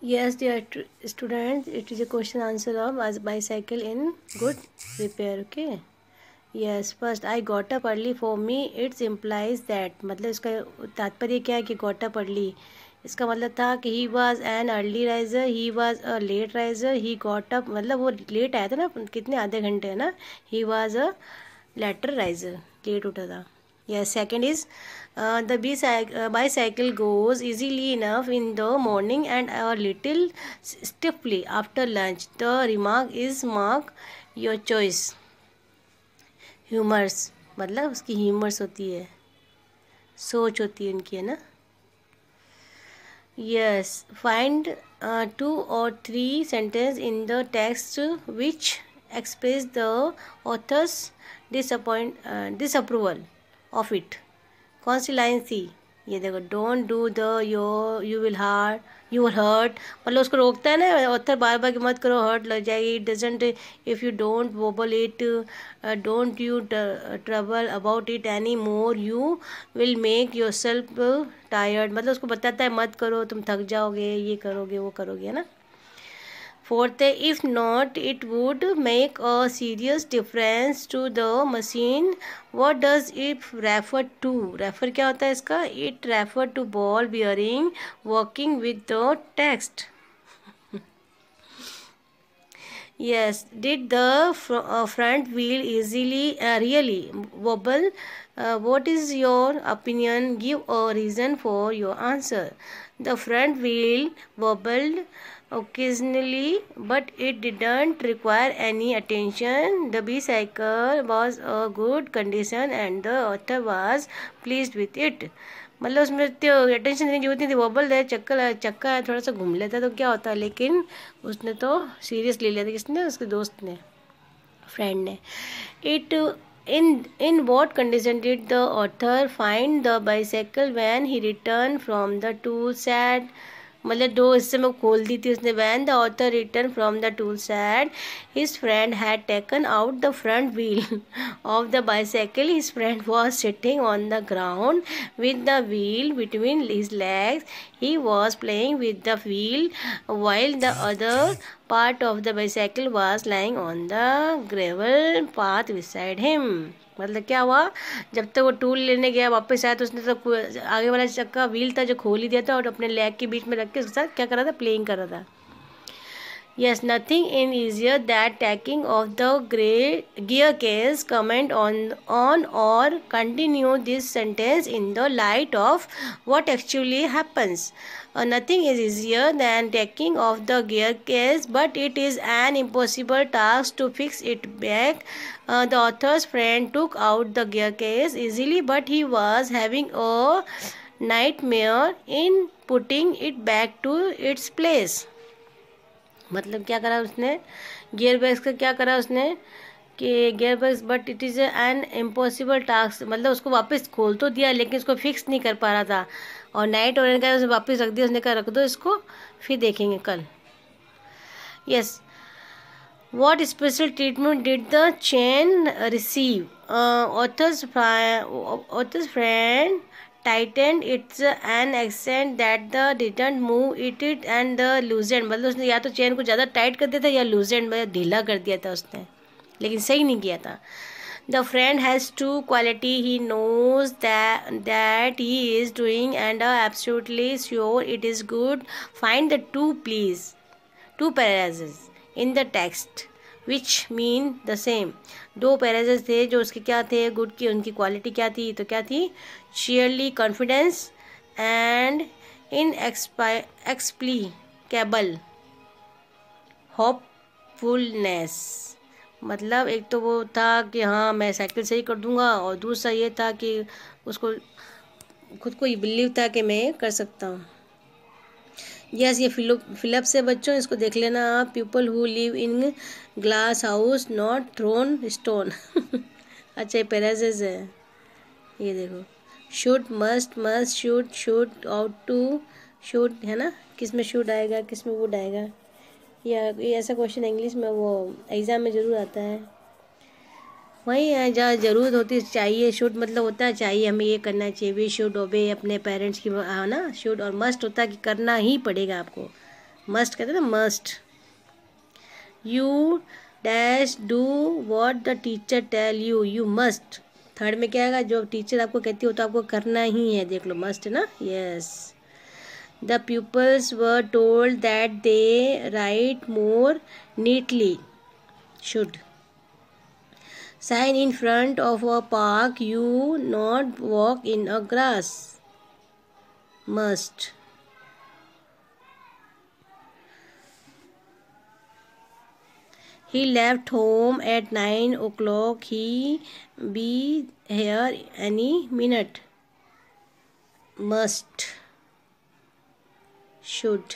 yes dear students it is a question answer of as bicycle in good repair okay yes first i got up early for me it's implies that मतलब इसका तात्पर्य क्या है कि got up early इसका मतलब था कि he was an early riser he was a late riser he got up मतलब वो late आया था ना कितने आधे घंटे है ना he was a later riser late उठा था yes second is uh, the bicycle goes easily enough in the morning and a little stiffly after lunch the remark is mark your choice humours मतलब उसकी humours होती है सोच होती है उनकी है ना यस फाइंड टू और three sentence in the text which express the author's disappoint disapproval of it कौन सी लाइन सी ये देखो don't do the yo you will hurt you will hurt मतलब उसको रोकता है ना ऑथर बार बार की मत करो हर्ट लग जाएगी it doesn't if you don't wobble it don't you trouble about it any more you will make yourself tired मतलब उसको बताता है मत करो तुम थक जाओगे ये करोगे वो करोगे है ना Fourth, if not, it would make a serious difference to the machine. What does it refer to? Refer क्या होता It refer to ball bearing working with the text. yes, did the fr uh, front wheel easily uh, really wobble? Uh, what is your opinion? Give a reason for your answer. The front wheel wobbled. occasionally but it didn't require any attention the bicycle was a good condition and the author was pleased with it मतलब उसमें तो attention देने की जरूरत नहीं थी vowel है चक्कर चक्का है थोड़ा सा घूम लेता तो क्या होता लेकिन उसने तो सीरियस ले लिया था किसने उसके दोस्त ने फ्रेंड ने it in in what condition did the author find the bicycle when he returned from the tool shed मतलब दो हिस्से में खोल दी थी उसने when the author return from the tool said his friend had taken out the front wheel of the bicycle his friend was sitting on the ground with the wheel between his legs he was playing with the wheel while the other part of the bicycle was lying on the gravel path beside him मतलब क्या हुआ जब तक वो tool लेने गया वापस आया तो उसने तो आगे वाला चक्का व्हील था जो खोल ही दिया था और अपने लेग के बीच में रख के उसके साथ क्या कर रहा था प्लेइंग कर रहा था Yes, nothing in easier than taking off the gear case. Comment on on or continue this sentence in the light of what actually happens. Uh, nothing is easier than taking off the gear case, but it is an impossible task to fix it back. Uh, the author's friend took out the gear case easily, but he was having a nightmare in putting it back to its place. मतलब क्या करा उसने gear bags का क्या करा उसने कि gear bags but it is an impossible task मतलब उसको वापस खोल तो दिया लेकिन उसको फिक्स नहीं कर पा रहा था और नाइट और का उसने वापस रख दिया उसने कहा रख दो इसको फिर देखेंगे कल yes what special treatment did the chain receive author's author's friend tightened it's an accent that the return move it it and the end मतलब उसने या तो चेन को ज़्यादा टाइट कर दिया था या एंड मतलब ढीला कर दिया था उसने लेकिन सही नहीं किया था the friend has to quality he knows that he is doing and absolutely sure it is good find the two please two passages in the text which mean the same दो पैराजेस थे जो उसके क्या थे good की उनकी quality क्या थी तो क्या थी sheerly confidence and inexplicable hopefulness मतलब एक तो वो था कि हाँ मैं साइकिल सही कर दूंगा और दूसरा ये था कि उसको खुद को ये बिलीव था कि मैं कर सकता हूँ यस ये फिलप फिलप्स है बच्चों इसको देख लेना आप people who live in glass house not thrown stone अच्छा ये पैराजेज है ये देखो shoot must must shoot shoot out to shoot है ना किस में शूट आएगा किस में वुड आएगा या ये ऐसा क्वेश्चन इंग्लिश में वो एग्ज़ाम में ज़रूर आता है वहीं जहाँ ज़रूरत होती चाहिए शूट मतलब होता है चाहिए हमें ये करना चाहिए वी शुड ओबे अपने पेरेंट्स की है हाँ ना शूट और मस्ट होता है कि करना ही पड़ेगा आपको मस्ट कहते हैं ना must you dash do what the teacher tell you you must third में क्या है जो टीचर आपको कहती हो तो आपको करना ही है देख लो मस्ट है ना yes the peoples were told that they write more neatly should sign in front of a park you not walk in a grass must he left home at 9 o'clock he be here any minute must should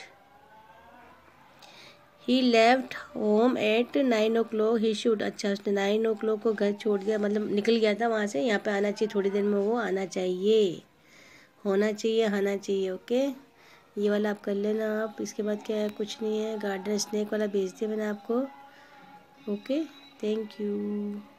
he left home at nine o'clock he shoot अच्छा उसने nine ओ clock को घर छोड़ दिया मतलब निकल गया था वहाँ से यहाँ पे आना चाहिए थोड़ी देर में वो आना चाहिए होना चाहिए आना चाहिए ओके ये वाला आप कर लेना आप इसके बाद क्या है कुछ नहीं है गार्डन स्नैक वाला भेज दिया मैंने आपको ओके थैंक यू